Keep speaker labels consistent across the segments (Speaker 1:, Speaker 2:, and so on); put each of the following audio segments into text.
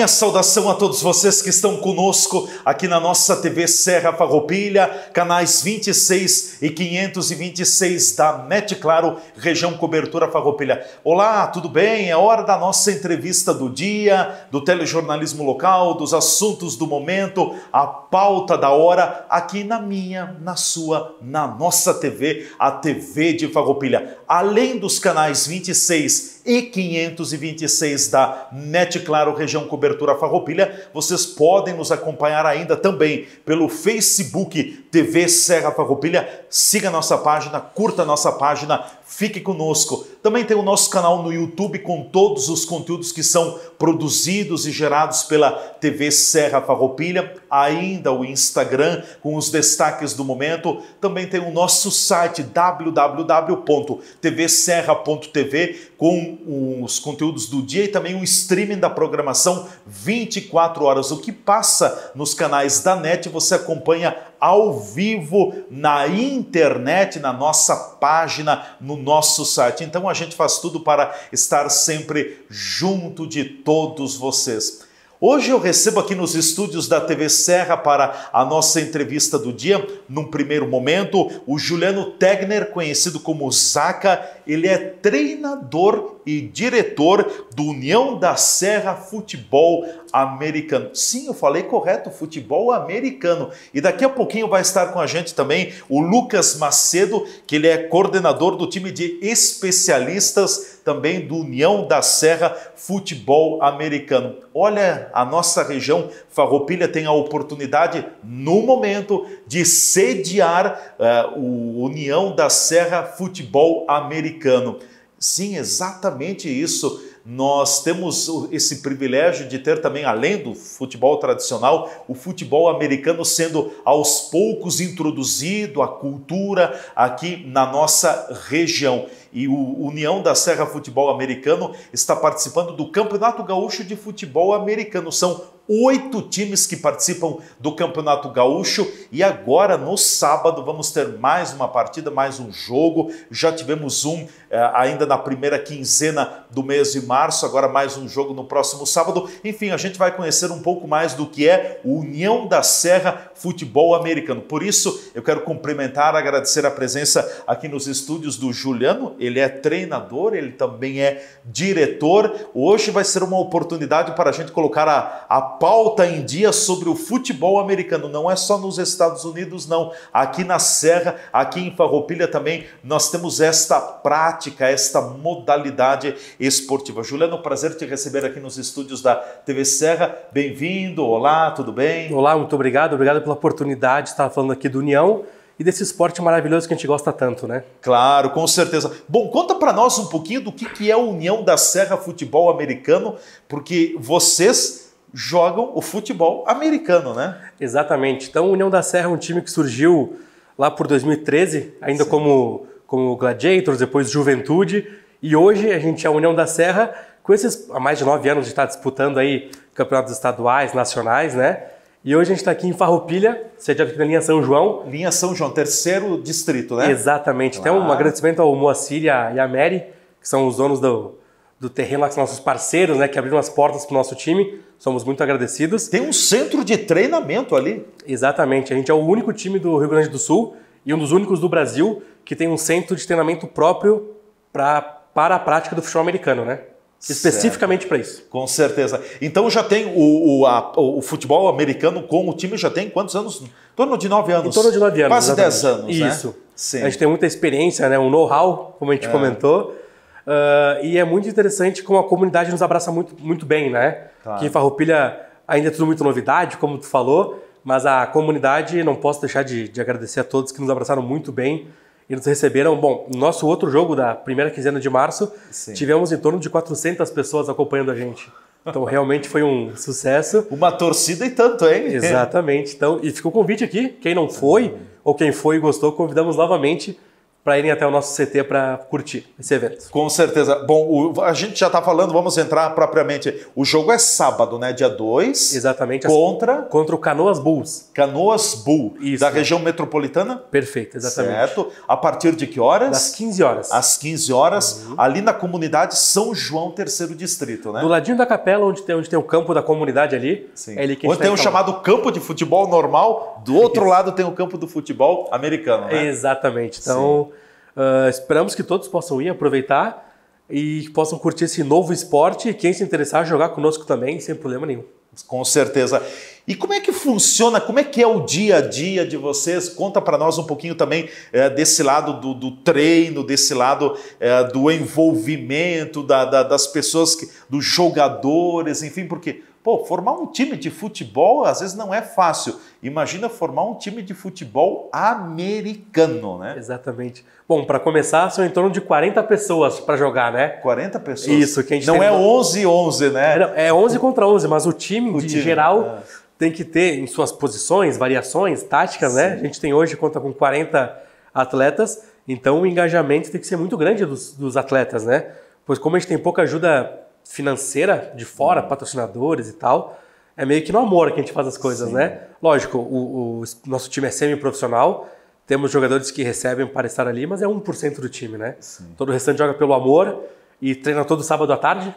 Speaker 1: minha saudação a todos vocês que estão conosco aqui na nossa TV Serra Farroupilha, canais 26 e 526 da NET Claro, região cobertura Farroupilha. Olá, tudo bem? É hora da nossa entrevista do dia, do telejornalismo local, dos assuntos do momento, a pauta da hora aqui na minha, na sua, na nossa TV, a TV de Farroupilha. Além dos canais 26 e 526 da NET Claro Região Cobertura Farroupilha. Vocês podem nos acompanhar ainda também pelo Facebook TV Serra Farroupilha. Siga nossa página, curta nossa página, fique conosco. Também tem o nosso canal no YouTube com todos os conteúdos que são produzidos e gerados pela TV Serra Farroupilha. Ainda o Instagram com os destaques do momento. Também tem o nosso site www.tvserra.tv com os conteúdos do dia e também o streaming da programação 24 horas. O que passa nos canais da NET você acompanha ao vivo na internet, na nossa página, no nosso site. Então a gente faz tudo para estar sempre junto de todos vocês. Hoje eu recebo aqui nos estúdios da TV Serra para a nossa entrevista do dia, num primeiro momento, o Juliano Tegner, conhecido como Zaca, ele é treinador e diretor do União da Serra Futebol Americano. Sim, eu falei correto, futebol americano. E daqui a pouquinho vai estar com a gente também o Lucas Macedo, que ele é coordenador do time de especialistas também do União da Serra Futebol Americano. Olha, a nossa região Farroupilha tem a oportunidade no momento de sediar uh, o União da Serra Futebol Americano americano. Sim, exatamente isso. Nós temos esse privilégio de ter também, além do futebol tradicional, o futebol americano sendo aos poucos introduzido à cultura aqui na nossa região. E o União da Serra Futebol Americano está participando do Campeonato Gaúcho de Futebol Americano. São oito times que participam do Campeonato Gaúcho e agora no sábado vamos ter mais uma partida, mais um jogo. Já tivemos um eh, ainda na primeira quinzena do mês de março, agora mais um jogo no próximo sábado. Enfim, a gente vai conhecer um pouco mais do que é o União da Serra Futebol Americano. Por isso, eu quero cumprimentar, agradecer a presença aqui nos estúdios do Juliano. Ele é treinador, ele também é diretor. Hoje vai ser uma oportunidade para a gente colocar a, a pauta em dia sobre o futebol americano. Não é só nos Estados Unidos, não. Aqui na Serra, aqui em Farroupilha também, nós temos esta prática, esta modalidade esportiva. Juliano, prazer te receber aqui nos estúdios da TV Serra. Bem-vindo, olá, tudo bem? Olá, muito
Speaker 2: obrigado. Obrigado pela oportunidade de estar falando aqui do União e desse esporte maravilhoso que a gente gosta tanto, né?
Speaker 1: Claro, com certeza. Bom, conta para nós um pouquinho do que, que é a União da Serra Futebol Americano, porque vocês jogam o futebol americano, né?
Speaker 2: Exatamente. Então, o União da Serra é um time que surgiu lá por 2013, ainda Sim. como, como Gladiators, depois Juventude, e hoje a gente é a União da Serra, com esses há mais de nove anos de estar disputando aí campeonatos estaduais, nacionais, né? E hoje a gente está aqui em Farroupilha, sede aqui na linha São João. Linha São João, terceiro distrito, né? Exatamente. Claro. Então, um agradecimento ao Moacir e à Mary, que são os donos do, do terreno lá, que são nossos parceiros, né? Que abriram as portas para o nosso time somos muito agradecidos. Tem um centro de treinamento ali. Exatamente, a gente é o único time do Rio Grande do Sul e um dos únicos do Brasil que tem um centro de treinamento próprio pra, para a prática do futebol americano, né? Especificamente
Speaker 1: para isso. Com certeza. Então já tem o, o, a, o, futebol americano com o time já tem quantos anos? Em torno de nove anos. Em torno de nove anos. Quase exatamente. dez anos. Né? Isso. Né? Sim. A gente tem muita experiência,
Speaker 2: né? um know-how, como a gente é. comentou. Uh, e é muito interessante como a comunidade nos abraça muito, muito bem, né? Claro. Que Farroupilha ainda é tudo muito novidade, como tu falou, mas a comunidade, não posso deixar de, de agradecer a todos que nos abraçaram muito bem e nos receberam. Bom, nosso outro jogo da primeira quinzena de março,
Speaker 1: Sim. tivemos
Speaker 2: em torno de 400 pessoas acompanhando a gente. Então realmente foi um sucesso. Uma torcida e tanto, hein? Exatamente. Então, e ficou o convite aqui. Quem não foi, ou quem foi e gostou, convidamos novamente para irem
Speaker 1: até o nosso CT para curtir esse evento. Com certeza. Bom, o, a gente já está falando, vamos entrar propriamente. O jogo é sábado, né? Dia 2. Exatamente. Contra? As, contra o Canoas Bulls. Canoas Bull, Isso, da né? região metropolitana? Perfeito, exatamente. Certo. A partir de que horas? Das 15 horas. Às 15 horas, uhum. ali na comunidade São João, terceiro distrito, né? Do ladinho da capela, onde tem, onde tem o campo da comunidade ali. Sim. É ali que onde tem o chamado campo de futebol
Speaker 2: normal, do outro Isso. lado tem o campo do futebol americano, né? Exatamente. Então... Sim. Uh, esperamos que todos possam ir aproveitar e possam curtir esse novo esporte e quem
Speaker 1: se interessar jogar conosco também, sem problema nenhum. Com certeza. E como é que funciona? Como é que é o dia a dia de vocês? Conta para nós um pouquinho também é, desse lado do, do, treino, desse lado é, do envolvimento da, da, das pessoas, que, dos jogadores, enfim, porque Pô, formar um time de futebol às vezes não é fácil. Imagina formar um time de futebol americano, né? Exatamente. Bom,
Speaker 2: para começar, são em torno de 40 pessoas para jogar, né? 40 pessoas. Isso, que a gente Não tem... é 11 11, né? É, 11 é contra 11, mas o time, o de time, geral é. tem que ter em suas posições, variações, táticas, né? Sim. né? A gente tem hoje conta com 40 atletas, então o engajamento tem que ser muito grande dos, dos atletas, né? Pois como a gente tem pouca ajuda financeira de fora, uhum. patrocinadores e tal, é meio que no amor que a gente faz as coisas, Sim. né? Lógico, o, o, nosso time é semi-profissional, temos jogadores que recebem para estar ali, mas é 1% do time, né? Sim. Todo o restante joga pelo amor e treina todo sábado à tarde.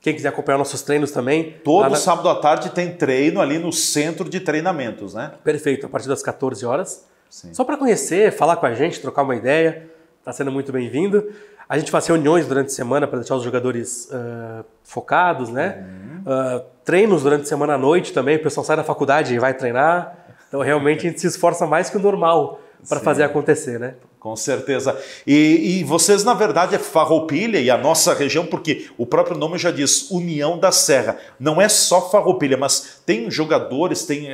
Speaker 2: Quem quiser acompanhar nossos treinos também. Todo na... sábado à tarde tem treino ali no centro de treinamentos, né? Perfeito, a partir das 14 horas. Sim. Só para conhecer, falar com a gente, trocar uma ideia, está sendo muito bem-vindo. A gente faz reuniões durante a semana para deixar os jogadores uh, focados, né? Uhum. Uh, treinos durante a semana à noite também, o pessoal sai da faculdade e vai treinar.
Speaker 1: Então, realmente, a gente se esforça mais que o normal para fazer acontecer, né? Com certeza. E, e, vocês, na verdade, é Farroupilha e a nossa região, porque o próprio nome já diz União da Serra. Não é só Farroupilha, mas tem jogadores, tem é,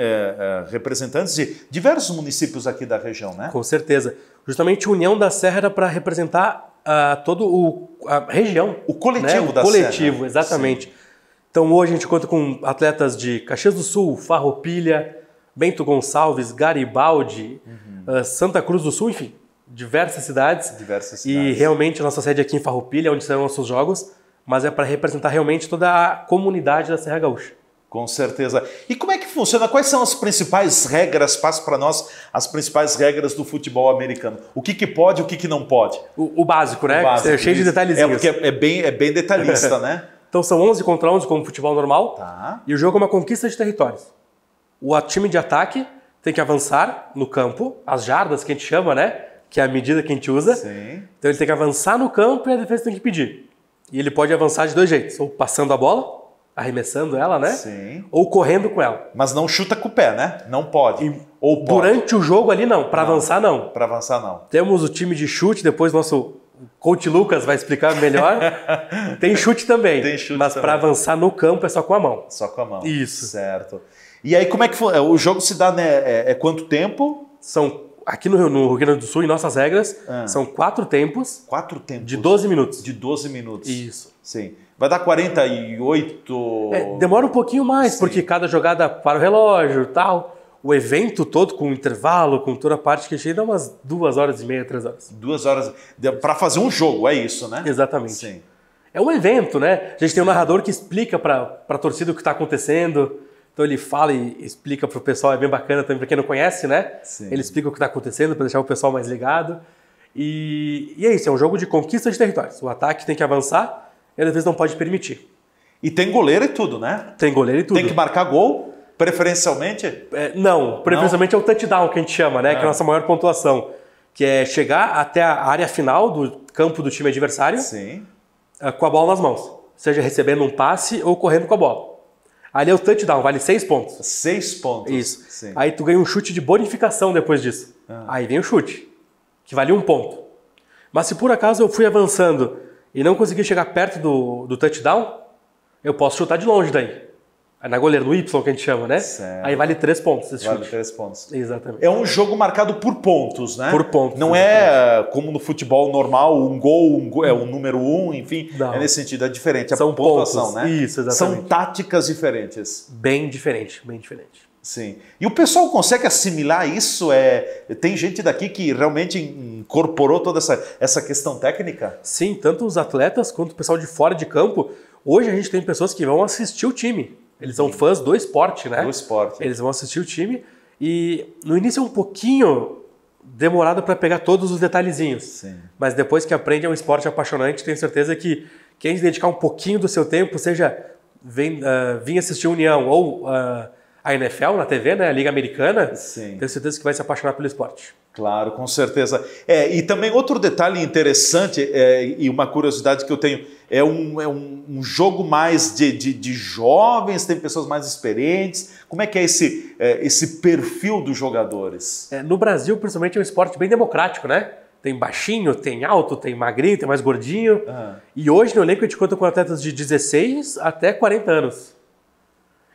Speaker 1: é, representantes de diversos municípios aqui da região, né? Com certeza. Justamente União da Serra era para
Speaker 2: representar a todo o a região, o coletivo né? o da coletivo, Serra. exatamente. Sim. Então hoje a gente conta com atletas de Caxias do Sul, Farroupilha, Bento Gonçalves, Garibaldi, uhum. uh, Santa Cruz do Sul, enfim, diversas cidades. Diversas cidades. E realmente a nossa sede é aqui em Farroupilha, é onde serão nossos jogos, mas é para representar realmente toda
Speaker 1: a comunidade da Serra Gaúcha. Com certeza. E como é que funciona? Quais são as principais regras? Passa para nós as principais regras do futebol americano. O que, que pode, o que, que não pode? O, o básico, né? O básico, é cheio de detalhezinhos. É, porque é, é bem, é bem detalhista, né? então são 11
Speaker 2: contra 11, como futebol normal. Tá. E o jogo é uma conquista de territórios. O time de ataque tem que avançar no campo, as jardas que a gente chama, né? Que é a medida que a gente usa. Sim. Então ele tem que avançar no campo e a defesa tem que pedir. E ele pode avançar de dois jeitos: ou passando a bola, arremessando ela, né? Sim. Ou correndo com ela. Mas não chuta com o pé, né? Não pode. E Ou pode. Durante o jogo ali não, para avançar não. Para avançar não. Temos o time de chute, depois nosso coach Lucas vai explicar melhor. Tem chute também. Tem chute mas para avançar no campo é só com a mão. Só com a mão. Isso. Certo. E aí como é que foi? É, o jogo se dá né,
Speaker 1: é, é quanto tempo? São aqui no, no, Rio Grande do Sul, em nossas regras, ah. são quatro tempos. Quatro tempos. De 12 minutos. De 12 minutos. Isso. Sim. Vai dar
Speaker 2: 48. É, demora um pouquinho mais, Sim. porque cada jogada para o relógio tal. O evento todo, com intervalo, com toda a parte que chega dá umas duas horas e meia, três horas. Duas horas. Para fazer um jogo, é isso, né? Exatamente. Sim. É um evento, né? A gente tem Sim. um narrador que explica para a torcida o que está acontecendo. Então ele fala e explica para o pessoal, é bem bacana também para quem não conhece, né? Sim. Ele explica o que está acontecendo para deixar o pessoal mais ligado. E, e, é isso, é um jogo de conquista de territórios. O ataque tem que avançar e às vezes não pode permitir. E tem goleiro e tudo, né? Tem goleiro e tudo. Tem que marcar gol, preferencialmente? É, não, preferencialmente não? é o touchdown que a gente chama, né? É. Que é a é. nossa maior pontuação. Que é chegar até a área final do campo do time adversário Sim. É, com a bola nas mãos. Seja recebendo um passe ou correndo com a bola. Ali é o touchdown, vale seis pontos. Seis pontos. Isso. Sim. Aí tu ganha um chute de bonificação depois disso. Ah. Aí vem o chute, que vale um ponto. Mas se por acaso eu fui avançando e não consegui chegar perto do, do touchdown, eu posso chutar de longe daí. Na goleira, do Y que a gente chama, né? Certo. Aí vale três pontos esse vale Vale
Speaker 1: três pontos. Exatamente. É um jogo marcado por pontos, né? Por pontos. Não é exatamente. é como no futebol normal, um gol, um gol é um número um, enfim. Não. É nesse sentido, é diferente. É São pontuação, pontos. né? Isso, exatamente. São táticas diferentes. Bem diferente, bem diferente. Sim. E o pessoal consegue assimilar isso? É, tem gente daqui que realmente incorporou toda essa, essa questão técnica? Sim, tanto os atletas quanto o pessoal de fora de campo. Hoje a gente tem pessoas
Speaker 2: que vão assistir o time. Eles são fãs do esporte, né? Do esporte. Eles vão assistir o time. E no início é um pouquinho demorado para pegar todos os detalhezinhos. Sim. Mas depois que aprende é um esporte apaixonante, tenho certeza que quem dedicar um pouquinho do seu tempo, seja vem, uh, vir assistir União ou uh, a NFL na TV, né? A Liga Americana.
Speaker 1: Sim. Tenho certeza que vai se apaixonar pelo esporte. Claro, com certeza. É, e também outro detalhe interessante é, e uma curiosidade que eu tenho é um, é um, um jogo mais de, de, de, jovens, tem pessoas mais experientes. Como é que é esse, é, esse perfil dos jogadores? É, no Brasil, principalmente, é um esporte bem democrático, né? Tem baixinho, tem
Speaker 2: alto, tem magrinho, tem mais gordinho. Ah. E hoje no elenco a gente conta com atletas de 16 até 40 anos.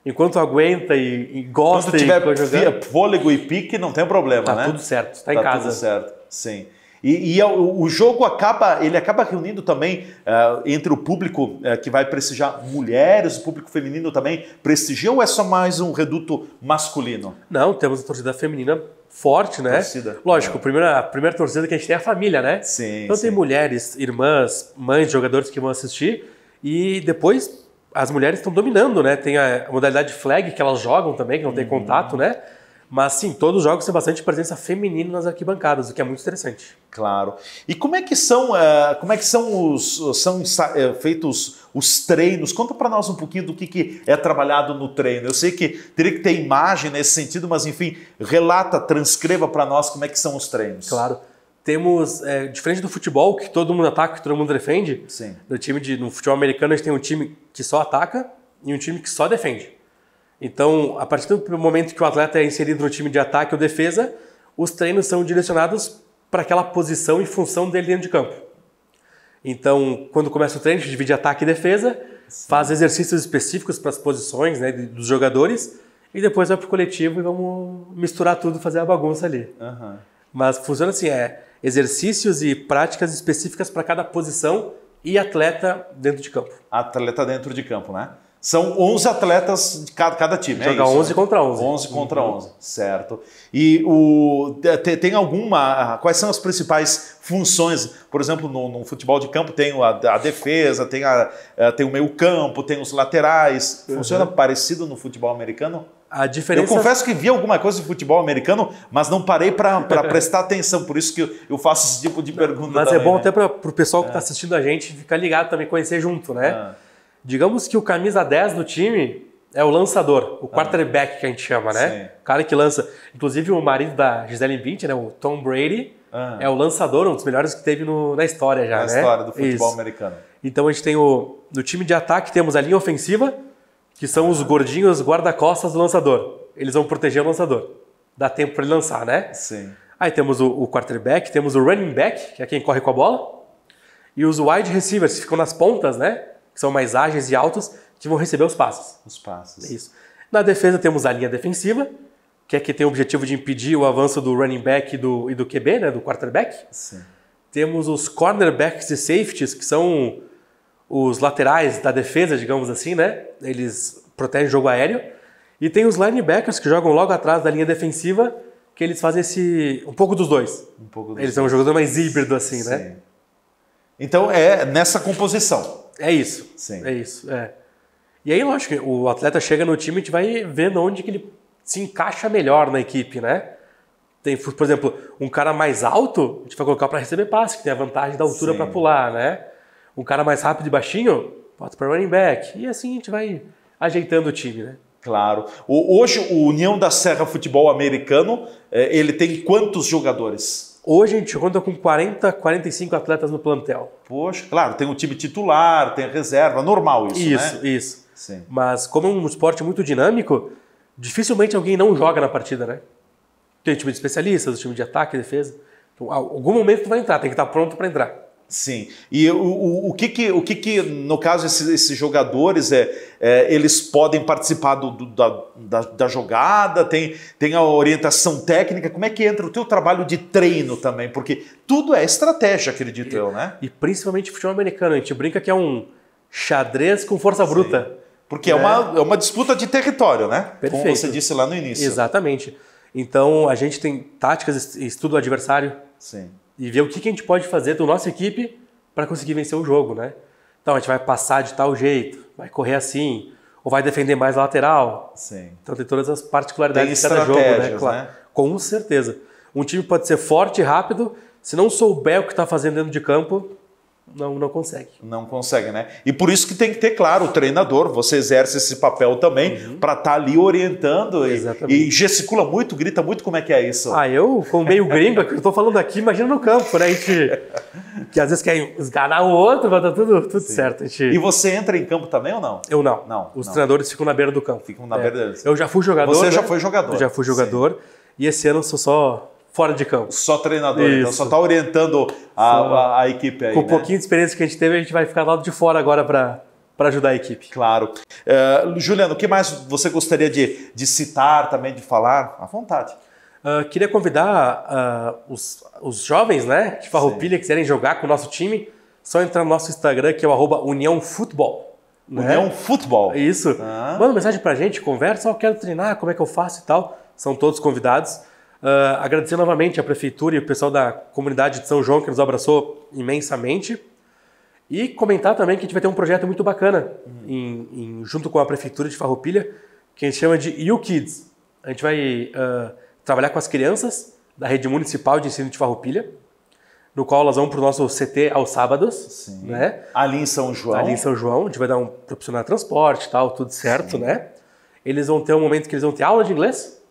Speaker 2: Enquanto aguenta e, e gosta de jogar. e
Speaker 1: fôlego e pique, não tem problema, tá né? Tá, tá tudo certo, está tá em casa. Tá tudo certo, sim. E, e, é o jogo acaba, ele acaba reunindo também uh, entre o público uh, que vai prestigiar mulheres, o público feminino também prestigia ou é só mais um reduto masculino? Não, temos a torcida feminina forte, né? Torcida. Lógico, é. a, primeira, a primeira torcida que a gente tem é a família, né? Sim. Então
Speaker 2: sim. tem mulheres, irmãs, mães, jogadores que vão assistir e depois as mulheres estão dominando, né? Tem a modalidade flag que elas jogam também, que não tem uhum. contato, né? Mas
Speaker 1: sim, todos os jogos têm bastante presença feminina nas arquibancadas, o que é muito interessante. Claro. E como é que são, uh, como é que são os são eh, feitos os treinos? Conta para nós um pouquinho do que, que é trabalhado no treino. Eu sei que teria que ter imagem nesse sentido, mas enfim, relata, transcreva para nós como é que são os treinos. Claro temos, é, diferente do
Speaker 2: futebol, que todo mundo ataca, que todo mundo defende, Sim. no time de, no futebol americano a gente tem um time que só ataca e um time que só defende. Então, a partir do momento que o atleta é inserido no time de ataque ou defesa, os treinos são direcionados para aquela posição e função dele dentro de campo. Então, quando começa o treino, a gente divide ataque e defesa, Sim. faz exercícios específicos para as posições né, dos jogadores, e depois vai para o coletivo e vamos misturar tudo, fazer a bagunça ali. Uhum. Mas funciona assim, é exercícios e práticas específicas para cada posição e atleta dentro de campo. Atleta dentro de campo, né?
Speaker 1: São 11 atletas de cada, cada time. Joga é isso, 11 né? contra 11. 11 contra uhum. 11, certo. E o, tem, alguma. Quais são as principais funções? Por exemplo, no, no futebol de campo tem a, a defesa, tem, a, eh, tem o meio-campo, tem os laterais. Funciona uhum. parecido no futebol americano? A diferença... Eu confesso que vi alguma coisa de futebol americano, mas não parei para prestar atenção, por isso que eu, faço esse tipo de pergunta. Mas é também, é bom né? até
Speaker 2: para o pessoal que está é. assistindo a gente ficar ligado também, conhecer junto, né? Ah. Digamos que o camisa 10 do time é o lançador, o ah. quarterback que a gente chama, né? Sim. O cara que lança. Inclusive o marido da Gisele Bündchen, né, o Tom Brady, ah. é o lançador, um dos melhores que teve no, na história já, na né? Na história do futebol isso. americano. Então a gente tem o... No time de ataque temos a linha ofensiva, que são os gordinhos guarda-costas do lançador. Eles vão proteger o lançador. Dá tempo para ele lançar, né? Sim. Aí temos o, o quarterback, temos o running back, que é quem corre com a bola, e os wide receivers, que ficam nas pontas, né? Que são mais ágeis e altos, que vão receber os passes. Os passes. Isso. Na defesa temos a linha defensiva, que é que tem o objetivo de impedir o avanço do running back e do, e do QB, né, do quarterback. Sim. Temos os cornerbacks e safeties, que são os laterais da defesa, digamos assim, né? Eles protegem o jogo aéreo. E tem os linebackers que jogam logo atrás da linha defensiva, que eles fazem esse. um pouco dos dois. Um pouco dos eles são um jogador mais híbrido, assim, né? Sim. né? Então é nessa composição. É isso. Sim. É isso. É. E aí, lógico, o atleta chega no time e a gente vai vendo onde que ele se encaixa melhor na equipe, né? Tem, por exemplo, um cara mais alto, a gente vai colocar para receber passe, que tem a vantagem da altura para pular, né? um cara mais rápido e baixinho, bota para running back. E assim a gente
Speaker 1: vai ajeitando o time, né? Claro. O, hoje o União da Serra Futebol Americano, é, ele tem quantos jogadores? Hoje a gente conta com 40, 45 atletas no plantel. Poxa, claro, tem o um time titular, tem reserva, normal isso, isso né? Isso, isso. Sim.
Speaker 2: Mas como é um esporte muito dinâmico, dificilmente alguém não joga na partida, né? Tem o time de especialistas, o time de ataque, defesa. Então, algum momento tu vai entrar, tem que estar pronto para entrar.
Speaker 1: Sim. E o, o, o, que, que, o que, que, no caso, esses, esses jogadores, é, é, eles podem participar do, do, da, da, da, jogada, tem, tem a orientação técnica, como é que entra o teu trabalho de treino também? Porque tudo é estratégia, acredito e, eu, né? E principalmente futebol americano, a gente brinca que é um xadrez com força Sim. bruta.
Speaker 2: Porque é. é, uma, né? é uma disputa de território, né? Perfeito. Como você disse lá no início. Exatamente. Então, a gente tem táticas, estuda o adversário. Sim e ver o que, que a gente pode fazer da nossa equipe para conseguir vencer o jogo, né? Então a gente vai passar de tal jeito, vai correr assim, ou vai defender mais lateral. Sim. Então tem todas as particularidades tem de cada jogo, né? Claro. Né? Com certeza. Um time pode ser forte e rápido, se não souber o que está fazendo dentro de campo, não, não consegue.
Speaker 1: Não consegue, né? E por isso que tem que ter, claro, o treinador, você exerce esse papel também uhum. para estar tá ali orientando e, e, gesticula muito, grita muito, como é que é isso? Ah, eu, como meio gringo, é que eu estou falando aqui, imagina no campo, né? A gente,
Speaker 2: que às vezes quer esganar o outro, mas tá tudo, tudo certo. Gente... E você entra em campo também ou não? Eu não. não Os não. treinadores ficam na beira do campo. Ficam na é. beira deles. Eu já fui jogador. Você né? já foi jogador. Eu já fui jogador. Sim. E esse ano eu sou só fora de campo. Só treinador, Isso. então só está orientando a, a, a,
Speaker 1: equipe aí. Com um né? pouquinho de experiência que a gente teve, a gente vai ficar do lado de fora agora para para ajudar a equipe. Claro. Uh, Juliano, o que mais você gostaria de, de citar também, de falar? À vontade.
Speaker 2: Uh, queria convidar uh, os, os jovens né, de Farroupilha que quiserem jogar com o nosso time, só entrar no nosso Instagram, que é o arroba União Futebol. Né? União Futebol. Isso. Ah. Manda mensagem para a gente, conversa, oh, quero treinar, como é que eu faço e tal. São todos convidados. Uh, agradecer novamente a prefeitura e o pessoal da comunidade de São João que nos abraçou imensamente. E comentar também que a gente vai ter um projeto muito bacana uhum. em, em, junto com a prefeitura de Farroupilha, que a gente chama de You Kids. A gente vai uh, trabalhar com as crianças da rede municipal de ensino de Farroupilha, no qual elas vão para o nosso CT aos sábados, Sim. né? Ali em São João. Ali em São João, a gente vai dar um proporcionar transporte, tal, tudo certo, Sim. né? Eles vão ter um momento que eles vão ter aula de inglês,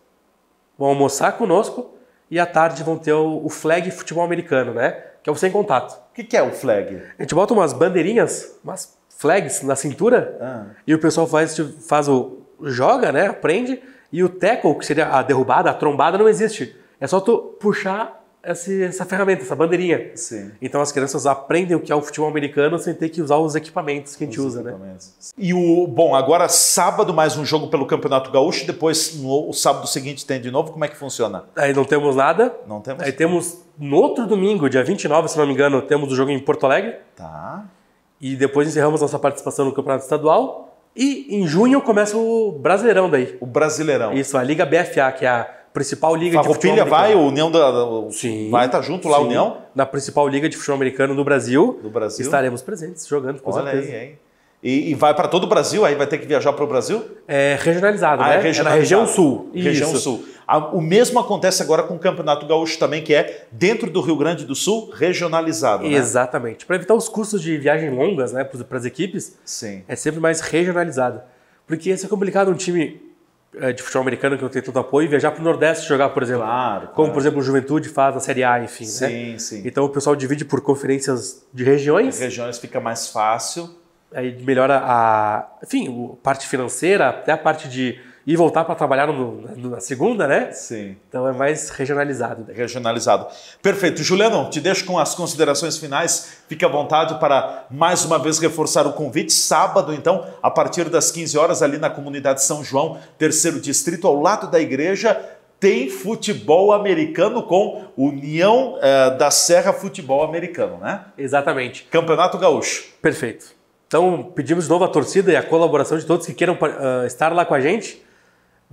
Speaker 2: vão almoçar conosco e à tarde vão ter o, o flag futebol americano, né? Que é o sem contato. O que, que, é o flag? A gente bota umas bandeirinhas, umas flags na cintura ah. e o pessoal faz, faz o. joga, né? Aprende. E o tackle, que seria a derrubada, a trombada, não existe. É só tu puxar essa ferramenta, essa bandeirinha. Sim. Então as crianças
Speaker 1: aprendem o que é o futebol americano sem ter que usar os equipamentos que a gente os usa, né? E o bom, agora sábado mais um jogo pelo Campeonato Gaúcho, depois no o sábado seguinte tem de novo, como é que funciona? Aí não temos nada. Não temos. Aí temos no outro domingo, dia 29, se não me engano, temos o
Speaker 2: jogo em Porto Alegre. Tá. E depois encerramos nossa participação no Campeonato Estadual. E em junho começa o Brasileirão daí. O Brasileirão. Isso, a Liga BFA, que é a principal liga de futebol vai, o União da, sim, vai estar tá junto lá, sim. União? Na principal liga de futebol americano do
Speaker 1: Brasil. Do Brasil. Estaremos
Speaker 2: presentes, jogando com Olha certeza. Aí,
Speaker 1: hein? E, e, vai para todo o Brasil? Aí vai ter que viajar para o Brasil? É regionalizado, ah, é né? É, regionalizado. é na região sul. Isso. Região sul. O mesmo acontece agora com o Campeonato Gaúcho também, que é dentro do Rio Grande do Sul, regionalizado. Né? Exatamente. Para evitar os custos de viagem longas né, para as equipes, Sim. é sempre mais regionalizado.
Speaker 2: Porque isso é complicado um time é, de futebol americano que não tem tanto apoio viajar para o Nordeste jogar, por exemplo. Claro, claro. Como, por exemplo, o Juventude faz a Série A, enfim. Né? Sim, né? sim. Então o pessoal divide por conferências de regiões. As regiões fica mais fácil. Aí melhora a. Enfim, a parte financeira, até a parte de e voltar para trabalhar no, no, na segunda, né? Sim. Então
Speaker 1: é mais regionalizado. Regionalizado. Perfeito. Juliano, te deixo com as considerações finais. Fique à vontade para mais uma vez reforçar o convite. Sábado, então, a partir das 15 horas, ali na comunidade São João, terceiro distrito, ao lado da igreja, tem futebol americano com União eh, da Serra Futebol Americano, né? Exatamente. Campeonato Gaúcho. Perfeito. Então, pedimos de novo a torcida e a colaboração de todos
Speaker 2: que queiram uh, estar lá com a gente.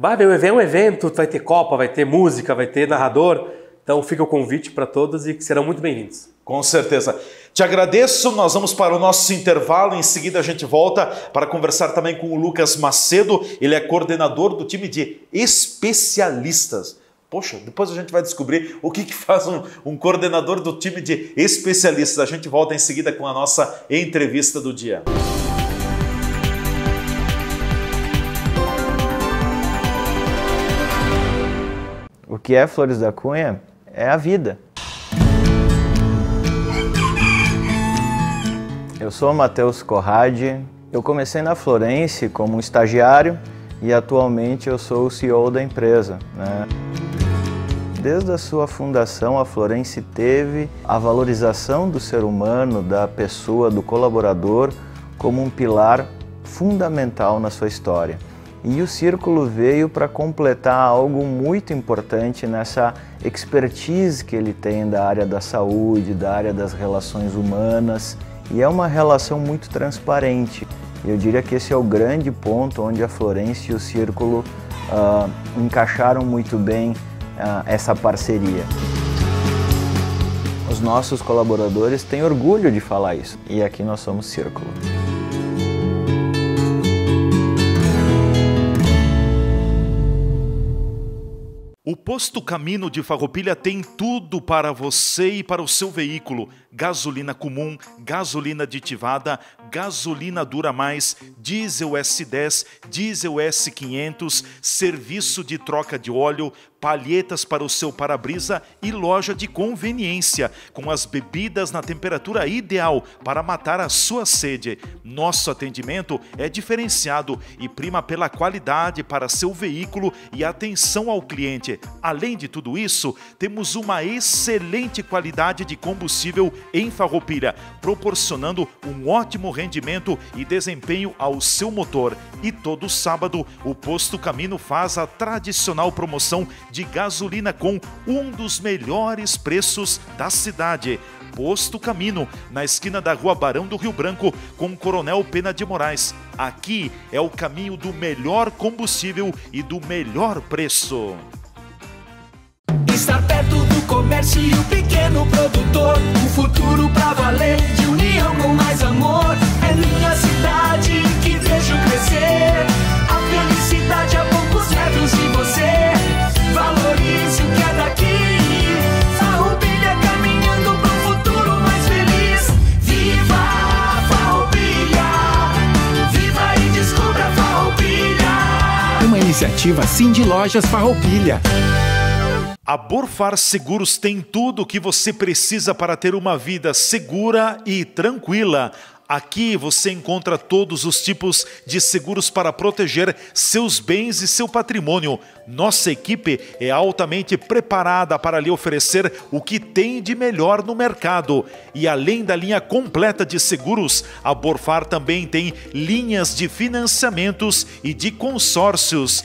Speaker 2: Barbie, o evento é um evento, vai ter copa, vai ter música,
Speaker 1: vai ter narrador. Então fica o convite para todos e que serão muito bem-vindos. Com certeza. Te agradeço, nós vamos para o nosso intervalo, em seguida a gente volta para conversar também com o Lucas Macedo, ele é coordenador do time de especialistas. Poxa, depois a gente vai descobrir o que, que faz um, um coordenador do time de especialistas. A gente volta em seguida com a nossa entrevista do dia. Música
Speaker 3: que é Flores da Cunha é a vida. Eu sou Matheus Corradi. Eu comecei na Florence como um estagiário e atualmente eu sou o CEO da empresa. Né? Desde a sua fundação, a Florence teve a valorização do ser humano, da pessoa, do colaborador, como um pilar fundamental na sua história. E o círculo veio para completar algo muito importante nessa expertise que ele tem da área da saúde, da área das relações humanas, e é uma relação muito transparente. Eu diria que esse é o grande ponto onde a Florença e o círculo uh, encaixaram muito bem uh, essa parceria. Os nossos colaboradores têm orgulho de falar isso, e aqui nós somos círculo.
Speaker 1: O posto Caminho de Farroupilha tem tudo para você e para o seu veículo gasolina comum, gasolina aditivada, gasolina dura mais, diesel S10, diesel S500, serviço de troca de óleo, palhetas para o seu para-brisa e loja de conveniência, com as bebidas na temperatura ideal para matar a sua sede. Nosso atendimento é diferenciado e prima pela qualidade para seu veículo e atenção ao cliente. Além de tudo isso, temos uma excelente qualidade de combustível em Farroupilha, proporcionando um ótimo rendimento e desempenho ao seu motor. E todo sábado, o posto Camino faz a tradicional promoção de gasolina com um dos melhores preços da cidade. Posto Camino, na esquina da Rua Barão do Rio Branco, com Coronel Pena de Moraes. Aqui é o caminho do melhor combustível e do melhor preço. Estar perto comércio e o pequeno produtor. Um futuro pra valer, de união com mais amor. É minha cidade que vejo crescer. A felicidade a poucos metros de você. Valorize o que é daqui. Farroupilha é caminhando pro futuro mais feliz.
Speaker 3: Viva Farroupilha! Viva e descubra Farroupilha!
Speaker 1: Uma iniciativa Sim de Lojas Farroupilha. A Burfar Seguros tem tudo o que você precisa para ter uma vida segura e tranquila. Aqui você encontra todos os tipos de seguros para proteger seus bens e seu patrimônio. Nossa equipe é altamente preparada para lhe oferecer o que tem de melhor no mercado. E além da linha completa de seguros, a Borfar também tem linhas de financiamentos e de consórcios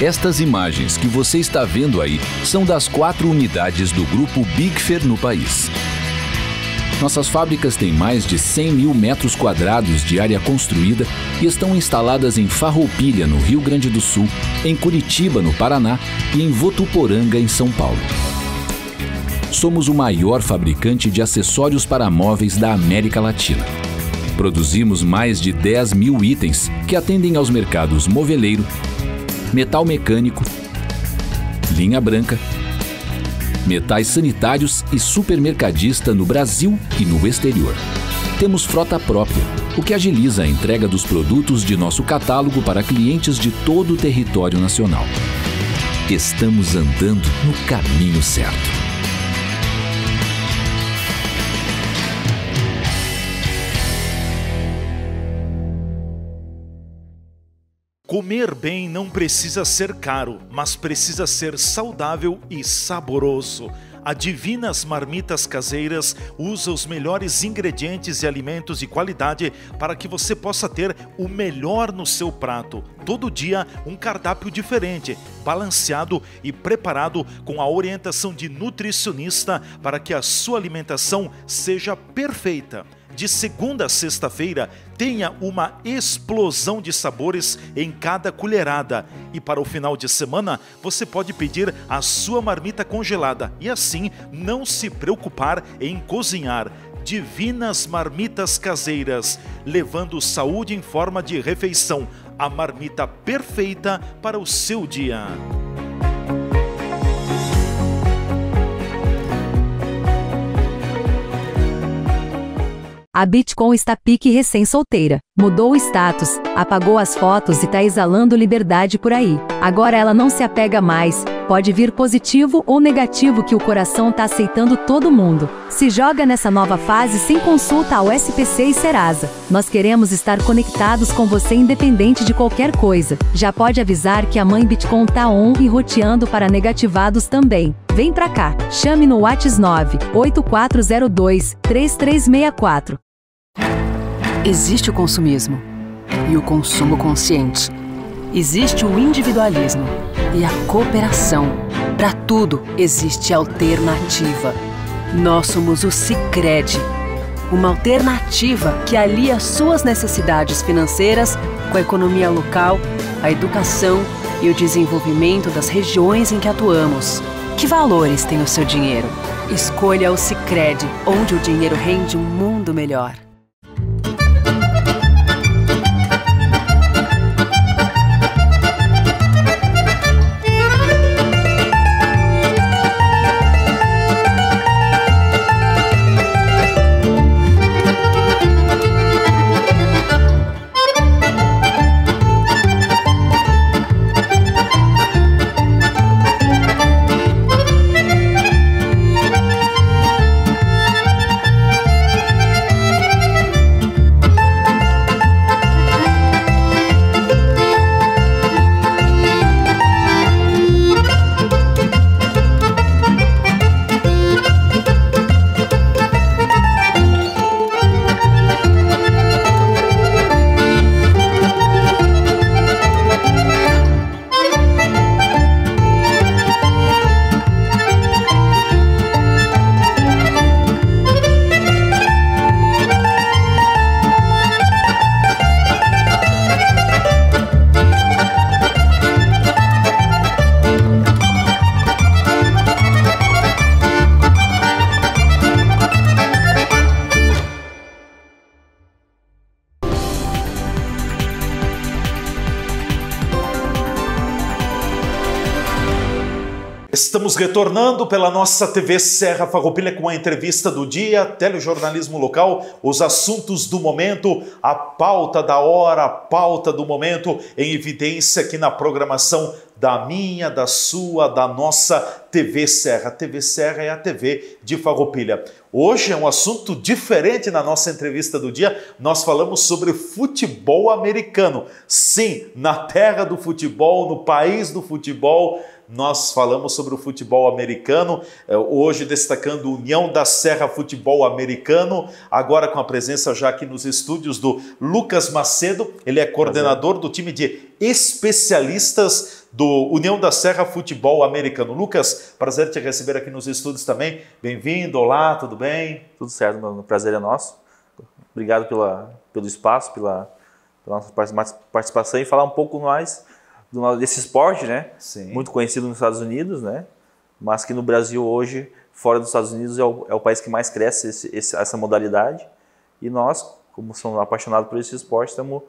Speaker 1: Estas imagens que você está vendo aí são das quatro unidades do grupo Bigfer no país. Nossas fábricas têm mais de 100 mil metros quadrados de área construída e estão instaladas em Farroupilha, no Rio Grande do Sul, em Curitiba, no Paraná e em Votuporanga, em São Paulo. Somos o maior fabricante de acessórios para móveis da América Latina. Produzimos mais de 10 mil itens que atendem aos mercados moveleiro, metal mecânico, linha branca, metais sanitários e supermercadista no Brasil e no exterior. Temos frota própria, o que agiliza a entrega dos produtos de nosso catálogo para clientes de todo o território nacional. Estamos andando no caminho certo. Comer bem não precisa ser caro, mas precisa ser saudável e saboroso. A Divinas Marmitas Caseiras usa os melhores ingredientes e alimentos de qualidade para que você possa ter o melhor no seu prato. Todo dia, um cardápio diferente, balanceado e preparado com a orientação de nutricionista para que a sua alimentação seja perfeita de segunda a sexta-feira, tenha uma explosão de sabores em cada colherada. E para o final de semana, você pode pedir a sua marmita congelada e assim não se preocupar em cozinhar. Divinas Marmitas Caseiras, levando saúde em forma de refeição, a marmita perfeita para o seu dia.
Speaker 2: A Bitcoin está pique recém-solteira. Mudou o status, apagou as fotos e tá exalando liberdade por aí. Agora ela não se apega mais, pode vir positivo ou negativo que o coração tá aceitando todo mundo. Se joga nessa nova fase sem consulta ao SPC e Serasa. Nós queremos estar conectados com você independente de qualquer coisa. Já pode avisar que a mãe Bitcoin tá on e
Speaker 1: roteando para negativados também. Vem pra cá. Chame no WhatsApp 9 8402 3364. Existe o consumismo e o consumo consciente. Existe o individualismo e a cooperação. Para tudo existe alternativa. Nós somos o Sicredi, uma alternativa que alia suas necessidades financeiras com a economia local, a educação e o desenvolvimento das regiões em que atuamos. Que valores tem o seu dinheiro? Escolha o Sicredi, onde o dinheiro rende um mundo melhor. retornando pela nossa TV Serra Farroupilha com a entrevista do dia, telejornalismo local, os assuntos do momento, a pauta da hora, a pauta do momento em evidência aqui na programação da minha, da sua, da nossa TV Serra. TV Serra é a TV de Farroupilha. Hoje é um assunto diferente na nossa entrevista do dia. Nós falamos sobre futebol americano. Sim, na terra do futebol, no país do futebol, nós falamos sobre o futebol americano, eh, hoje destacando União da Serra Futebol Americano, agora com a presença já aqui nos estúdios do Lucas Macedo, ele é coordenador do time de especialistas do União da Serra Futebol Americano. Lucas, prazer te receber aqui nos estúdios também. Bem-vindo, olá, tudo bem?
Speaker 3: Tudo certo, mano. prazer é nosso. Obrigado pela, pelo espaço, pela, pela nossa participação e falar um pouco mais do, desse esporte, né? Sim. Muito conhecido nos Estados Unidos, né? Mas que no Brasil hoje, fora dos Estados Unidos, é o, é o país que mais cresce esse, esse, essa modalidade. E nós, como somos apaixonados por esse esporte, estamos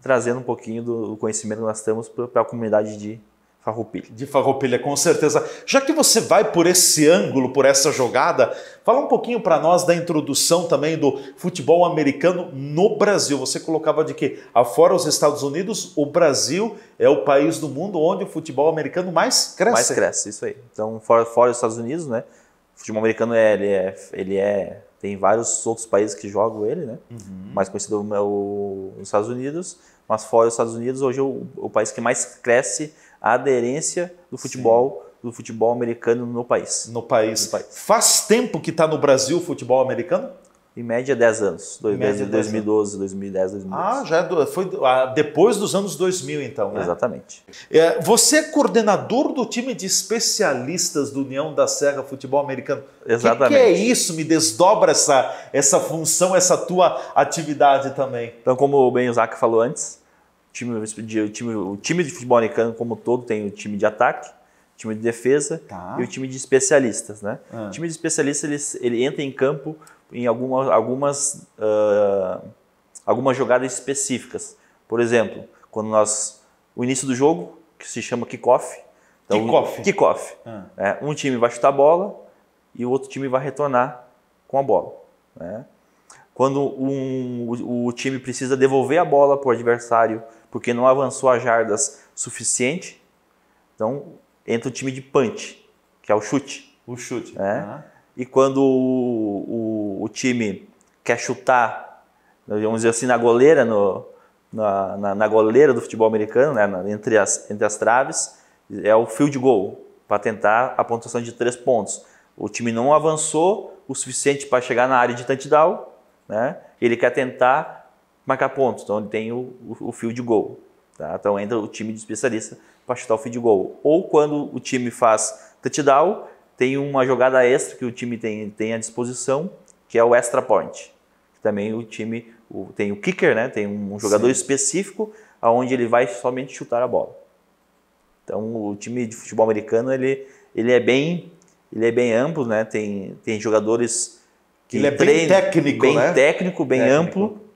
Speaker 3: trazendo um pouquinho do, do conhecimento que nós temos para a comunidade de Farroupilha. De
Speaker 1: Farroupilha, com certeza. Já que você vai por esse ângulo, por essa jogada, fala um pouquinho para nós da introdução também do futebol americano no Brasil. Você colocava de que, afora os Estados Unidos, o Brasil é o país do mundo onde o futebol americano mais
Speaker 3: cresce. Mais cresce, isso aí. Então, fora, fora os Estados Unidos, né? O futebol americano é, ele é, ele é tem vários outros países que jogam ele, né? Uhum. Mais conhecido é os Estados Unidos, mas fora os Estados Unidos, hoje é o, o país que mais cresce a aderência do futebol Sim. do futebol americano no país. No país. No país. Faz tempo que está no Brasil o futebol americano? Em média 10 anos, dois, média, 2012, 2010, 2012.
Speaker 1: Ah, já é foi ah, depois dos anos 2000 então, né? Exatamente. É, você é coordenador do time de especialistas do União da Serra Futebol Americano. Exatamente. O que, que, é isso? Me
Speaker 3: desdobra essa, essa função, essa tua atividade também. Então, como bem o Isaac falou antes, o time, o, time, o time de futebol americano como todo tem o time de ataque, o time de defesa tá. e o time de especialistas, né? Ah. O time de especialistas ele, ele entra em campo em alguma, algumas uh, algumas jogadas específicas. Por exemplo, quando nós o início do jogo que se chama kickoff. Então, kickoff. Kickoff. Ah. É, um time vai chutar a bola e o outro time vai retornar com a bola. Né? Quando um, o, o time precisa devolver a bola para o adversário porque não avançou as jardas suficiente. Então entra o time de punch, que é o chute. O chute. É. Uhum. E quando o, o, o, time quer chutar, vamos dizer assim, na goleira, no, na, na, na goleira do futebol americano, né, na, entre, as, entre as traves, é o field goal, para tentar a pontuação de três pontos. O time não avançou o suficiente para chegar na área de touchdown, né? ele quer tentar marcar pontos. Então ele tem o, o, o fio de gol. Tá? Então entra o time de especialista para chutar o fio de gol. Ou quando o time faz touchdown, tem uma jogada extra que o time tem, tem à disposição, que é o extra point. Também o time o, tem o kicker, né? tem um jogador Sim. específico aonde ele vai somente chutar a bola. Então o time de futebol americano ele, ele é bem ele é bem amplo, né? Tem, tem jogadores que ele é treinam, bem técnico, bem né? técnico, bem técnico. amplo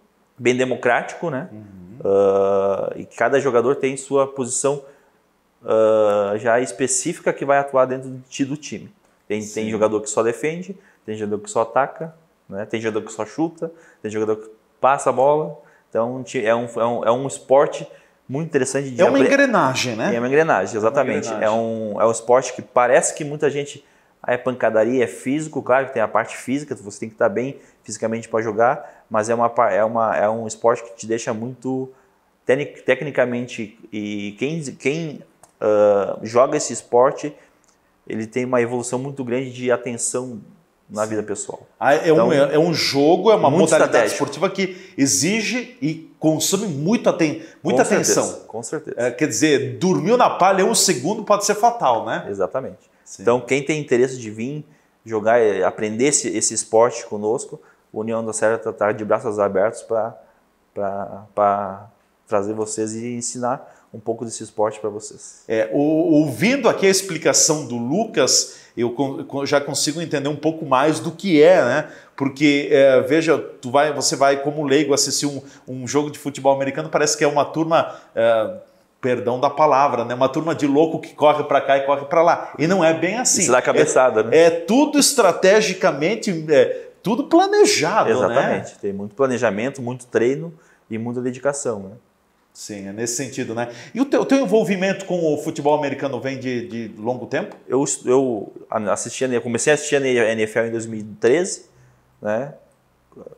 Speaker 3: bem democrático, né? Uhum. Uh, e cada jogador tem sua posição uh, já específica que vai atuar dentro do time. Tem, tem jogador que só defende, tem jogador que só ataca, né? tem jogador que só chuta, tem jogador que passa a bola. Então é um, é um, é um esporte muito interessante. De é uma engrenagem, né? É uma engrenagem, exatamente. É, engrenagem. é, um, é um esporte que parece que muita gente. Ah, é pancadaria, é físico, claro que tem a parte física, você tem que estar bem fisicamente para jogar, mas é, uma, é, uma, é um esporte que te deixa muito tec, tecnicamente. E quem, quem uh, joga esse esporte, ele tem uma evolução muito grande de atenção na vida pessoal.
Speaker 1: Ah, é, então, um, é, um, jogo, é uma modalidade esportiva que exige e consome muito aten muita com atenção. Certeza,
Speaker 3: com certeza. É, quer dizer, dormiu na palha um segundo pode ser fatal, né? Exatamente. Sim. Então, quem tem interesse de vir jogar, aprender esse, esse esporte conosco, União da Serra está de braços abertos para trazer vocês e ensinar um pouco desse esporte para vocês.
Speaker 1: É, ouvindo aqui a explicação do Lucas, eu já consigo entender um pouco mais do que é, né? Porque é, veja, tu vai, você vai como leigo assistir um, um, jogo de futebol americano, parece que é uma turma é, perdão da palavra, né? Uma turma de louco que corre para cá e corre para lá. E não é bem assim. Isso dá cabeçada, é, né? É tudo estrategicamente é, tudo planejado, né? Exatamente. Né? Tem muito planejamento, muito treino e muita dedicação,
Speaker 3: né? Sim, é nesse sentido, né? E o teu, teu envolvimento com o futebol americano vem de, de longo tempo? Eu, eu assisti, eu comecei a assistir a NFL em 2013, né?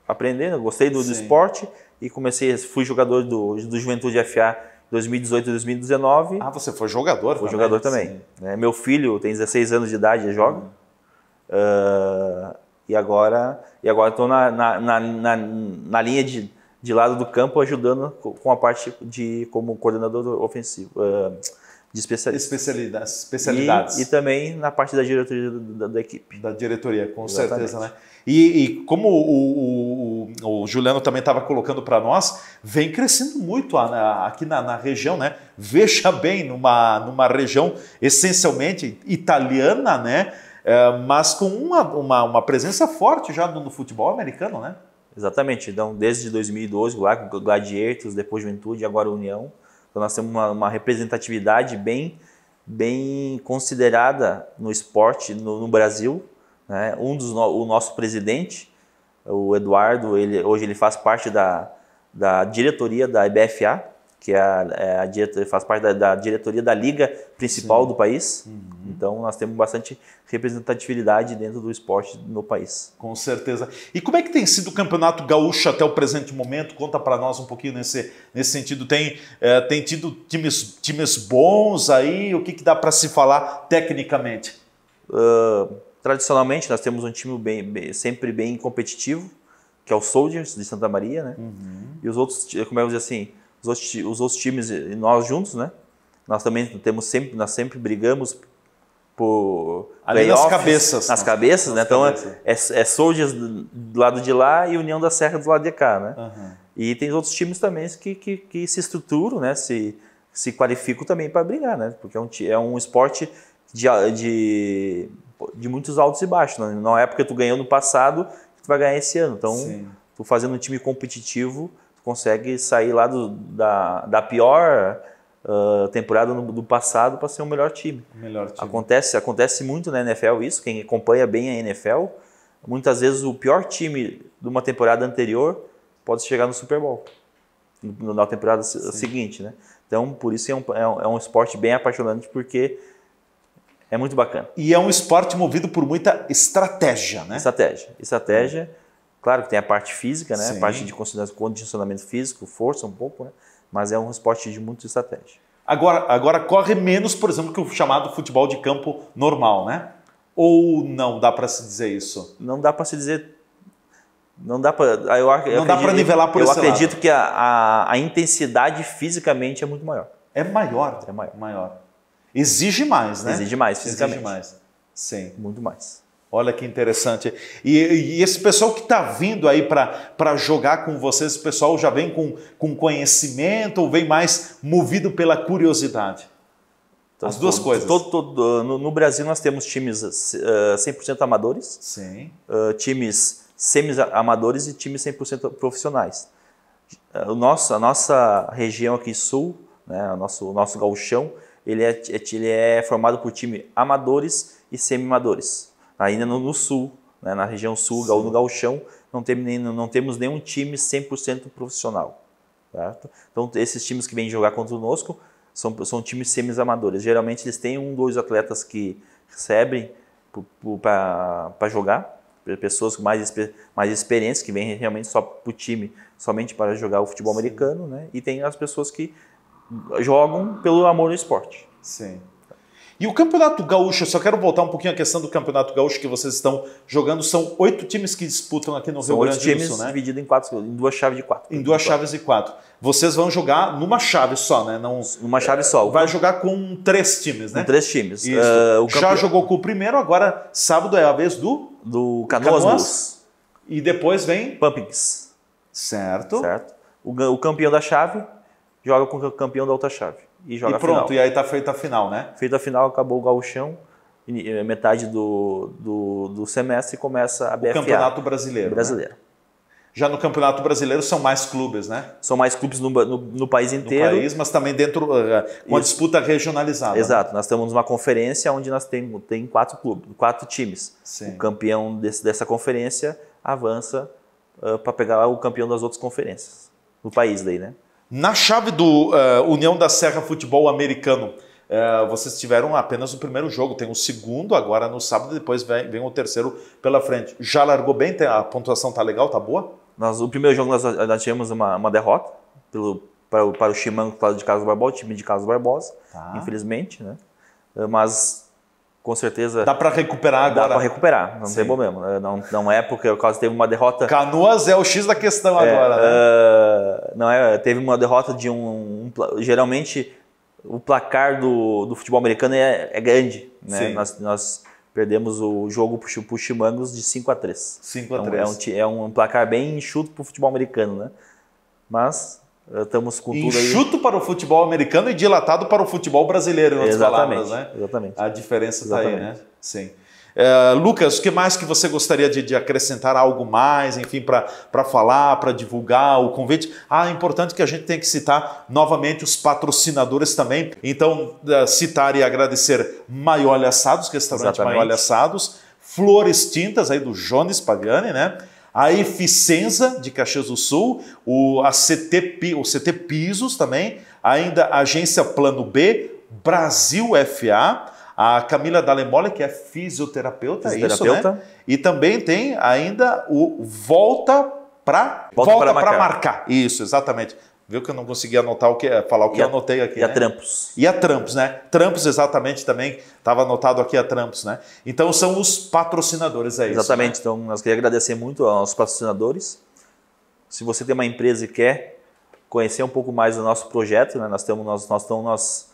Speaker 3: Aprendendo, gostei do, do esporte e comecei, fui jogador do, do Juventude FA 2018 e 2019. Ah, você foi jogador? Foi jogador também. Né? Meu filho tem 16 anos de idade e joga. Uh, e agora e agora estou na, na, na, na, linha de, de lado do campo ajudando com a parte de como coordenador ofensivo ah, de especialista. especialidades. especialidades. E, e, também na parte da diretoria da, da equipe. Da diretoria, com Exatamente. certeza, né?
Speaker 1: E, e como o, o, o, Juliano também estava colocando para nós, vem crescendo muito a, a, aqui na, na, região, né? Veja bem, numa, numa região
Speaker 3: essencialmente italiana, né? É, mas com uma, uma, uma presença forte já no, no futebol americano, né? Exatamente. Então, desde 2012, lá Gladiators, depois Juventude, agora União. Então, nós temos uma, uma representatividade bem, bem considerada no esporte no, no Brasil. Né? Um dos no, o nosso presidente, o Eduardo, ele, hoje ele faz parte da, da diretoria da IBFA, que é a, é a diretor, faz parte da, da, diretoria da liga principal Sim. do país. Uhum. Então nós temos bastante representatividade dentro do esporte no país. Com
Speaker 1: certeza. E como é que tem sido o campeonato gaúcho até o presente momento? Conta para nós um pouquinho nesse, nesse sentido. Tem, é, tem tido times, times bons aí? O que, que dá para se falar
Speaker 3: tecnicamente? Uh, tradicionalmente nós temos um time bem, bem, sempre bem competitivo, que é o Soldiers de Santa Maria, né? Uhum. E os outros, como é que eu dizer assim? os outros, os outros times e nós juntos, né? Nós também temos sempre, nós sempre brigamos por Ali nas cabeças. Nas cabeças, nas né? Cabeças. Né? Então é, é, é, Soldiers do lado de lá e União da Serra do lado de cá, né? Uhum. E tem outros times também que, que, que, se estruturam, né? Se, se qualificam também para brigar, né? Porque é um, é um esporte de, de, de muitos altos e baixos. Né? Não é porque tu ganhou no passado que tu vai ganhar esse ano. Então, Sim. tu fazendo um time competitivo consegue sair lá do, da, da pior uh, temporada no, do passado para ser o melhor time. melhor time. Acontece, acontece muito na NFL isso, quem acompanha bem a NFL, muitas vezes o pior time de uma temporada anterior pode chegar no Super Bowl, na temporada Sim. seguinte, né? Então, por isso é um, é um, é um esporte bem apaixonante, porque é muito bacana. E é um esporte movido por muita estratégia, né? Estratégia. Estratégia. Claro que tem a parte física, né? Sim. A parte de condicionamento físico, força um pouco, né? Mas é um esporte de muita estratégia. Agora, agora corre menos, por exemplo, que o chamado futebol
Speaker 1: de campo normal, né? Ou não dá para se dizer isso? Não dá para se dizer.
Speaker 3: Não dá para. Ah, eu, eu, não dá para nivelar por Eu acredito lado. que a, a, a, intensidade fisicamente é muito maior. É maior. É maior. maior. Exige mais, né? Exige mais fisicamente. Exige mais. Sim. Muito mais. Olha que interessante. E, e esse
Speaker 1: pessoal que está vindo aí para jogar com vocês, esse pessoal já vem com, com conhecimento
Speaker 3: ou vem mais movido pela curiosidade?
Speaker 1: Então, As ah, duas todo, coisas.
Speaker 3: Todo, todo, ah, no, no, Brasil nós temos times uh, eh, 100% eh, amadores, Sim. Uh, times semi-amadores e times 100% profissionais. O nosso, a nossa região aqui sul, né, o nosso, nosso gauchão, ele é, é, ele é formado por time amadores e semi-amadores ainda no, no sul, né, na região sul, sul. no Gauchão, não, tem, não temos nenhum time 100% profissional. Certo? Então, esses times que vêm jogar contra o são, são times semi-amadores. Geralmente, eles têm um, dois atletas que recebem para jogar, pessoas mais, mais experientes que vêm realmente só para o time, somente para jogar o futebol Sim. americano, né? E tem as pessoas que jogam pelo amor ao esporte. Sim. E o Campeonato
Speaker 1: Gaúcho, eu só quero voltar um pouquinho à questão do Campeonato Gaúcho que vocês estão jogando. São oito times que disputam aqui no São Rio Grande do Sul, times né? dividido em quatro, em duas chaves de quatro. Em duas chaves de quatro. Vocês vão jogar numa chave só, né? Não, numa chave só. É, vai jogar com três times, né? Com três times. Isso. Uh, Já jogou com o primeiro, agora sábado é a vez do... Do Canoas. Canoas.
Speaker 3: E depois vem... Pumpkins. Certo. Certo. O, o campeão da chave joga com o campeão da outra chave e joga e pronto, final. E aí tá feita a final, né? Feita a final, acabou o gauchão, eh, metade do, do, do semestre começa a BFA. O Campeonato Brasileiro. Né? Brasileiro. Né? Já no Campeonato Brasileiro são mais clubes, né? São mais clubes no, no, no país inteiro. No país, mas também dentro, eh, com a disputa regionalizada. Né? Exato. Nós estamos numa conferência onde nós temos tem quatro clubes, quatro times. Sim. O campeão desse, dessa conferência avança uh, eh, para pegar o campeão das outras conferências. No país daí, né? Na
Speaker 1: chave do uh, União da Serra Futebol Americano, uh, vocês tiveram apenas o primeiro jogo, tem o segundo agora no sábado, depois vem, vem o terceiro pela frente. Já largou bem? a
Speaker 3: pontuação tá legal? Tá boa? Nós, o primeiro jogo nós, nós tivemos uma, uma derrota pelo, para, para o Chimango, que lado de Caso Barbosa, o time de Caso Barbosa, tá. infelizmente, né? Eh, mas com certeza. Dá para recuperar agora. Dá para recuperar, não Sim. tem problema. Né? Não, não é porque o caso teve uma derrota. Canoas é
Speaker 1: o X da questão é, agora, né?
Speaker 3: Uh, não é, teve uma derrota de um. um geralmente o placar do, do futebol americano é, é grande, né? Nós, nós, perdemos o jogo para o Chimangos de 5 a 3 5 a 3 então, é, um, é um placar bem enxuto para o futebol americano, né? Mas Estamos eh, com Enxuto tudo aí. Enxuto
Speaker 1: para o futebol americano e dilatado para o futebol brasileiro, em outras exatamente, palavras, né? Exatamente. A diferença está aí, né? Sim. Uh, Lucas, o que mais que você gostaria de, de acrescentar algo mais, enfim, para falar, para divulgar o convite? Ah, é importante que a gente tem que citar novamente os patrocinadores também. Então, uh, citar e agradecer Maiolha Assados, restaurante Exatamente. Maiolha Assados, Flores Tintas, aí do Jones Pagani, né? a Eficenza de Caxias do Sul, o, a CT, o CT Pisos também, ainda a Agência Plano B, Brasil FA, a Camila Dalemole, que é fisioterapeuta, fisioterapeuta. É isso, né? E também tem ainda o Volta para Volta, para marcar. marcar. Isso, exatamente. Viu que eu não consegui anotar o que é, falar o que a, eu anotei aqui. E né? a Trampos. E a Trampos, né? Trampos, exatamente, também estava
Speaker 3: anotado aqui a Trampos, né? Então são os patrocinadores, é exatamente, isso. Exatamente, né? então nós queria agradecer muito aos patrocinadores. Se você tem uma empresa e quer conhecer um pouco mais do nosso projeto, né? Nós temos, nós, nós, temos nós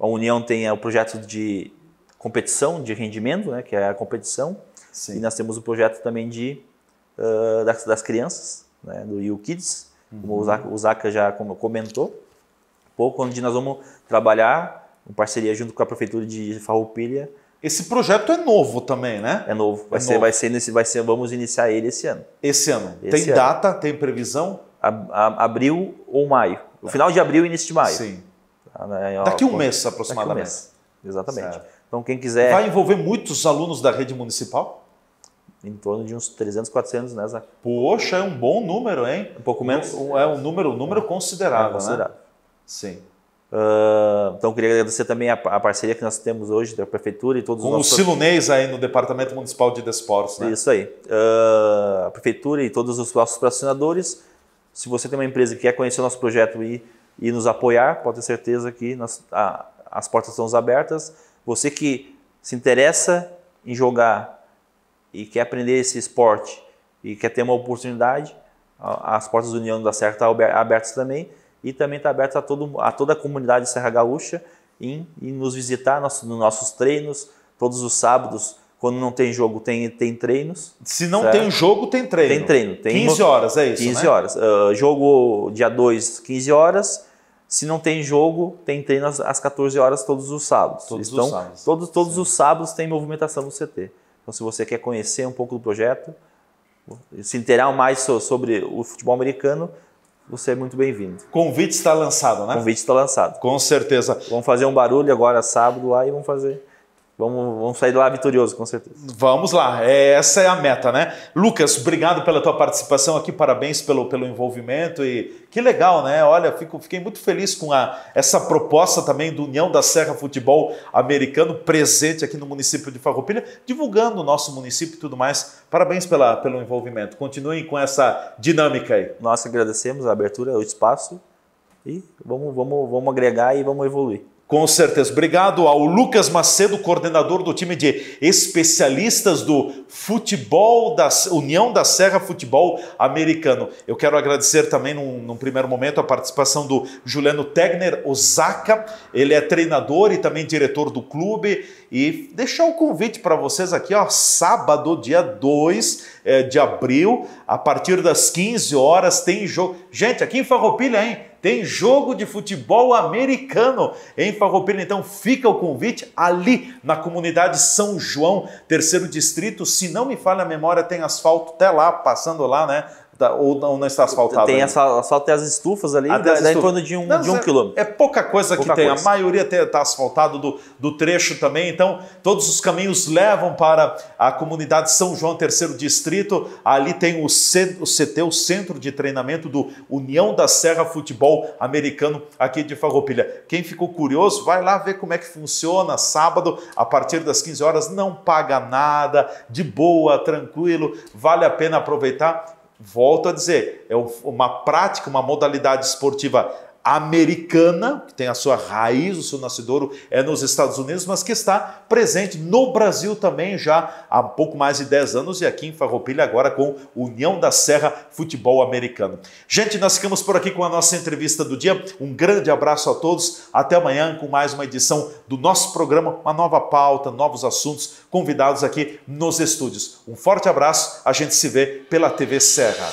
Speaker 3: a União tem é, o projeto de competição de rendimento, né? Que é a competição. Sim. E nós temos o projeto também de uh, das, das crianças, né? Do You Kids como uhum. o Zaca já comentou, pouco, onde nós vamos trabalhar em parceria junto com a Prefeitura de Farroupilha. Esse projeto é novo também, né? É novo. Vai, é ser, novo. vai ser, nesse, vai ser, vamos iniciar ele esse ano. Esse ano. Esse tem ano. data, tem previsão? A, a, abril ou maio. O é. final de abril e início de maio. Sim. Ah, né, é, daqui um mês aproximadamente. Daqui um mês. Exatamente. Certo. Então quem quiser. Vai envolver muitos alunos da rede municipal? em torno de uns 300, 400, né, Zac? Poxa, é um bom número, hein? Um pouco menos. É um, é um número, um número considerável, é considerável. né? Sim. Uh, então, queria agradecer também a, a, parceria que nós temos hoje da Prefeitura e todos Com os nossos... Com o Silunês aí no Departamento Municipal de Desportos, né? Isso aí. Uh, a Prefeitura e todos os nossos patrocinadores. Se você tem uma empresa que quer conhecer o nosso projeto e, e nos apoiar, pode ter certeza que nós, a, as portas estão abertas. Você que se interessa em jogar e quer aprender esse esporte e quer ter uma oportunidade, as portas do União da Serra estão tá abertas também e também está aberta a, a toda a comunidade de Serra Gaúcha em, em nos visitar nos, nos nossos treinos, todos os sábados, quando não tem jogo, tem, tem treinos. Se não certo? tem jogo, tem treino. Tem treino. Tem 15 horas, é isso, 15 né? horas. Uh, jogo dia 2, 15 horas. Se não tem jogo, tem treino às, às 14 horas todos os sábados. Todos então, os sábados. Todos, todos os sábados tem movimentação no CT. Então, se você quer conhecer um pouco do projeto, se inteirar mais sobre o futebol americano, você é muito bem-vindo. Convite está lançado, né? Convite está lançado. Com certeza. Vamos fazer um barulho agora sábado lá e vamos fazer Vamos, vamos sair de lá vitorioso, com certeza. Vamos lá, é, essa é a meta, né? Lucas, obrigado
Speaker 1: pela tua participação aqui, parabéns pelo, pelo envolvimento e que legal, né? Olha, fico, fiquei muito feliz com a, essa proposta também do União da Serra Futebol Americano, presente aqui no município de Farroupilha, divulgando o nosso município e tudo mais. Parabéns pela, pelo envolvimento, continuem com essa dinâmica aí. Nós agradecemos a abertura, o espaço e vamos, vamos, vamos agregar e vamos evoluir. Com certeza. Obrigado ao Lucas Macedo, coordenador do time de especialistas do futebol da União da Serra Futebol Americano. Eu quero agradecer também, num, num primeiro momento, a participação do Juliano Tegner Osaka. Ele é treinador e também diretor do clube. E deixar o convite para vocês aqui, ó, sábado, dia 2 eh, de abril, a partir das 15 horas, tem jogo. Gente, aqui em Farroupilha, hein? tem jogo de futebol americano em Farroupilha, então fica o convite ali na comunidade São João, terceiro distrito, se não me falha a memória, tem asfalto até lá, passando lá, né? Tá, ou não, não está asfaltado. Tem asfalto tem as estufas ali, ah, estufa. em torno de um, não, de um é, quilômetro. É pouca coisa pouca que tem, coisa. a maioria está asfaltado do, do trecho também, então todos os caminhos levam para a comunidade São João Terceiro Distrito, ali tem o, C, o CT, o Centro de Treinamento do União da Serra Futebol Americano aqui de Farroupilha. Quem ficou curioso, vai lá ver como é que funciona, sábado, a partir das 15 horas, não paga nada, de boa, tranquilo, vale a pena aproveitar Volto a dizer, é uma prática, uma modalidade esportiva americana, que tem a sua raiz, o seu nascedouro é nos Estados Unidos, mas que está presente no Brasil também já há pouco mais de 10 anos e aqui em Farroupilha agora com União da Serra Futebol Americano. Gente, nós ficamos por aqui com a nossa entrevista do dia. Um grande abraço a todos. Até amanhã com mais uma edição do nosso programa, uma nova pauta, novos assuntos, convidados aqui nos estúdios. Um forte abraço. A gente se vê pela TV Serra.